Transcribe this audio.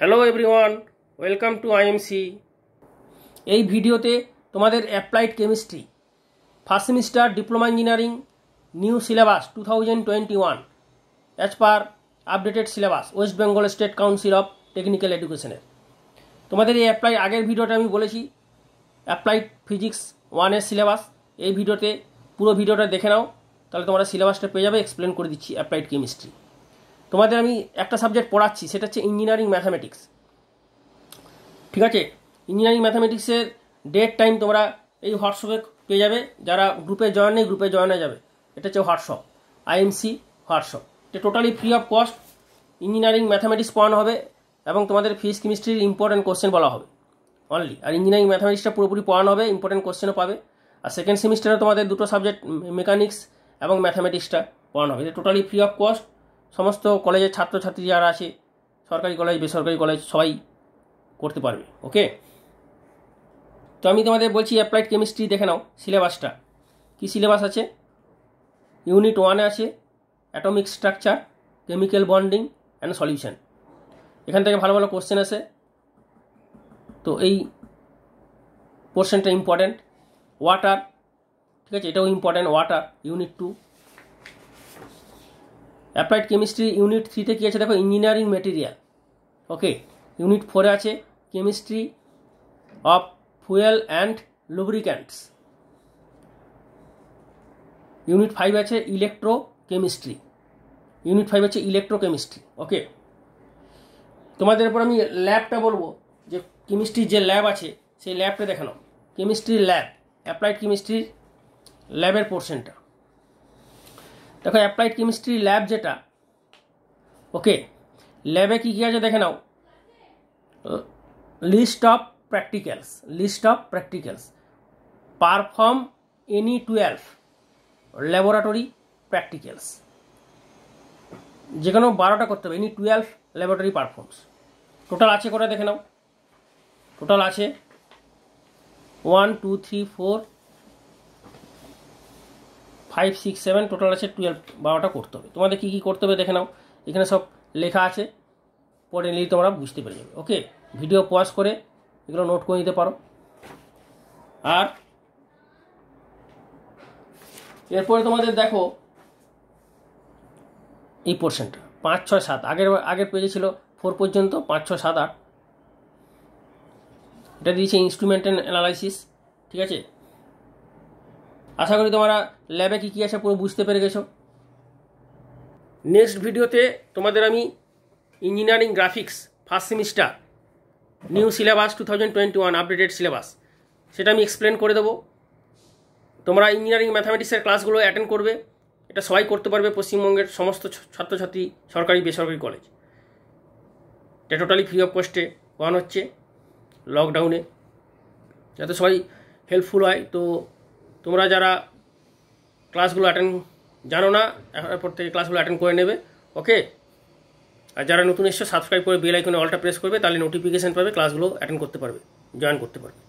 hello everyone welcome to IMC এই ভিডিওতে তোমাদের applied chemistry first semester diploma engineering new syllabus two thousand twenty one as per updated syllabus West Bengal State Council of Technical এডুকেশনের তোমাদের এই apply আগের ভিডিওটা আমি বলেছি অ্যাপ্লাইড ফিজিক্স ওয়ানের সিলেবাস এই ভিডিওতে পুরো ভিডিওটা দেখে নাও তাহলে তোমরা সিলেবাসটা পেয়ে যাবে এক্সপ্লেন করে দিচ্ছি অ্যাপ্লাইড কেমিস্ট্রি তোমাদের আমি একটা সাবজেক্ট পড়াচ্ছি সেটা হচ্ছে ইঞ্জিনিয়ারিং ম্যাথামেটিক্স ঠিক আছে ইঞ্জিনিয়ারিং ম্যাথামেটিক্সের ডেট টাইম তোমরা এই হোয়াটসঅ্যাপে পেয়ে যাবে যারা গ্রুপে জয়েন নেই গ্রুপে জয়েন হয়ে যাবে এটা হচ্ছে হোয়াটসঅ্যাপ আইএমসি হোয়াটসঅ্যাপ এটা totally free of cost engineering mathematics পড়ানো হবে এবং তোমাদের ফিজ কেমিস্ট্রির ইম্পর্টেন্ট কোশ্চেন বলা হবে অনলি আর ইঞ্জিনিয়ারিং ম্যাথামেটিক্সটা পুরোপুরি পড়ানো হবে ইম্পর্টেন্ট কোশ্চেনও পাবে আর সেকেন্ড সেমিস্টারে তোমাদের দুটো সাবজেক্ট মেকানিক্স এবং ম্যাথামেটিক্সটা পড়ানো হবে এটা টোটালি ফ্রি অফ কস্ট সমস্ত কলেজের ছাত্রছাত্রী যারা আছে সরকারি কলেজ বেসরকারি কলেজ সবাই করতে পারবে ওকে তো আমি তোমাদের বলছি অ্যাপ্লাইড কেমিস্ট্রি দেখে নাও সিলেবাসটা কি সিলেবাস আছে ইউনিট ওয়ানে আছে atomic structure chemical bonding and solution এখান থেকে ভালো ভালো কোশ্চেন আছে তো এই পোর্শনটা ইম্পর্ট্যান্ট ওয়াটার ঠিক আছে এটাও important water unit two applied chemistry unit থ্রিতে কী আছে দেখো ইঞ্জিনিয়ারিং মেটেরিয়াল ওকে ইউনিট ফোরে আছে chemistry of fuel and lubricants unit five আছে ইলেকট্রো কেমিস্ট্রি ইউনিট ফাইভ আছে ইলেকট্রো কেমিস্ট্রি ওকে তোমাদের উপর আমি ল্যাবটা বলবো যে কেমিস্ট্রির যে ল্যাব আছে সেই ল্যাবটা দেখানো কেমিস্ট্রির ল্যাব অ্যাপ্লাইড কেমিস্ট্রির ল্যাবের পোর্শনটা দেখো অ্যাপ্লাইড কেমিস্ট্রি ল্যাব যেটা ওকে ল্যাবে কী কী আছে দেখে নাও list of practicals list of practicals perform any twelve laboratory practicals যে কোনো বারোটা করতে হবে any twelve laboratory performs total আছে করে দেখে নাও টোটাল আছে one two three four five six seven total আছে টুয়েলভ বারোটা করতে হবে তোমাদের কী কী করতে হবে দেখে নাও এখানে সব লেখা আছে পরে নিলে তোমরা বুঝতে পেরে যাবে ওকে ভিডিও পজ করে এগুলো নোট করে নিতে পারো আর এরপরে তোমাদের দেখো এই পোর্শনটা পাঁচ ছয় সাত আগের আগের পেজে ছিল ফোর পর্যন্ত পাঁচ ছয় সাত আট এটা দিয়েছে ইনস্ট্রুমেন্ট অ্যান্ড অ্যানালাইসিস ঠিক আছে আশা করি তোমরা ল্যাবে কী কী আছে পুরো বুঝতে পেরে গেছো নেক্সট ভিডিওতে তোমাদের আমি engineering graphics first semester new syllabus two thousand twenty one updated syllabus সেটা আমি এক্সপ্লেন করে দেবো তোমরা ইঞ্জিনিয়ারিং ম্যাথামেটিক্সের ক্লাসগুলো অ্যাটেন্ড করবে এটা সবাই করতে পারবে পশ্চিমবঙ্গের সমস্ত ছাত্রছাত্রী সরকারি বেসরকারি কলেজ এটা টোটালি ফ্রি অফ কস্টে ওয়ান হচ্ছে লকডাউনে যাতে সবাই হেল্পফুল হয় তো তোমরা যারা ক্লাসগুলো অ্যাটেন্ড জানো না এরপর থেকে ক্লাসগুলো অ্যাটেন্ড করে নেবে ওকে আর যারা নতুন এসছো সাবস্ক্রাইব করে বেল আইকনে অলটা প্রেস করবে তাহলে নোটিফিকেশান পাবে ক্লাসগুলো অ্যাটেন্ড করতে পারবে জয়েন করতে পারবে